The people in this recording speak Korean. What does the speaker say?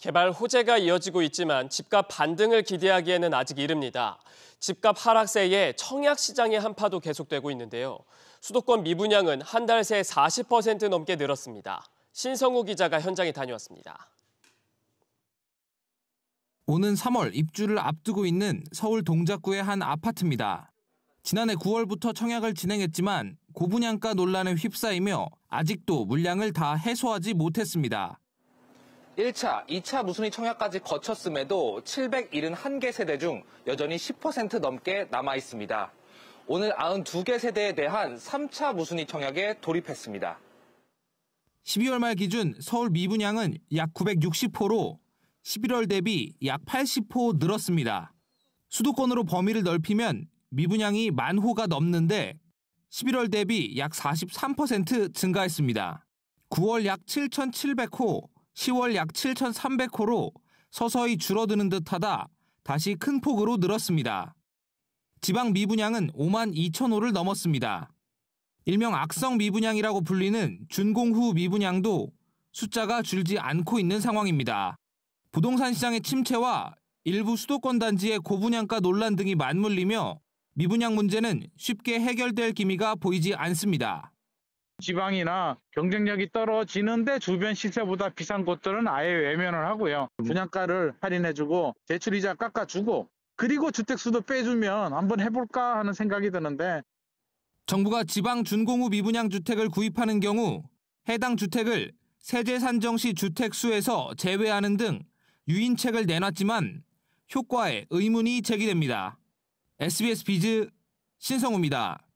개발 호재가 이어지고 있지만 집값 반등을 기대하기에는 아직 이릅니다. 집값 하락세에 청약 시장의 한파도 계속되고 있는데요. 수도권 미분양은 한 달 새 40% 넘게 늘었습니다. 신성우 기자가 현장에 다녀왔습니다. 오는 3월 입주를 앞두고 있는 서울 동작구의 한 아파트입니다. 지난해 9월부터 청약을 진행했지만 고분양가 논란에 휩싸이며 아직도 물량을 다 해소하지 못했습니다. 1차, 2차 무순위 청약까지 거쳤음에도 771개 세대 중 여전히 10% 넘게 남아 있습니다. 오늘 92개 세대에 대한 3차 무순위 청약에 돌입했습니다. 12월 말 기준 서울 미분양은 약 960호로 11월 대비 약 80호 늘었습니다. 수도권으로 범위를 넓히면 미분양이 만 호가 넘는데 11월 대비 약 43% 증가했습니다. 9월 약 7,700호, 10월 약 7,300호로 서서히 줄어드는 듯하다 다시 큰 폭으로 늘었습니다. 지방 미분양은 5만 2천 호를 넘었습니다. 일명 악성 미분양이라고 불리는 준공 후 미분양도 숫자가 줄지 않고 있는 상황입니다. 부동산 시장의 침체와 일부 수도권 단지의 고분양가 논란 등이 맞물리며 미분양 문제는 쉽게 해결될 기미가 보이지 않습니다. 지방이나 경쟁력이 떨어지는데 주변 시세보다 비싼 곳들은 아예 외면을 하고요. 분양가를 할인해주고 대출이자 깎아주고 그리고 주택수도 빼주면 한번 해볼까 하는 생각이 드는데 정부가 지방 준공후 미분양 주택을 구입하는 경우 해당 주택을 세제 산정 시 주택수에서 제외하는 등 유인책을 내놨지만 효과에 의문이 제기됩니다. SBS 비즈 신성우입니다.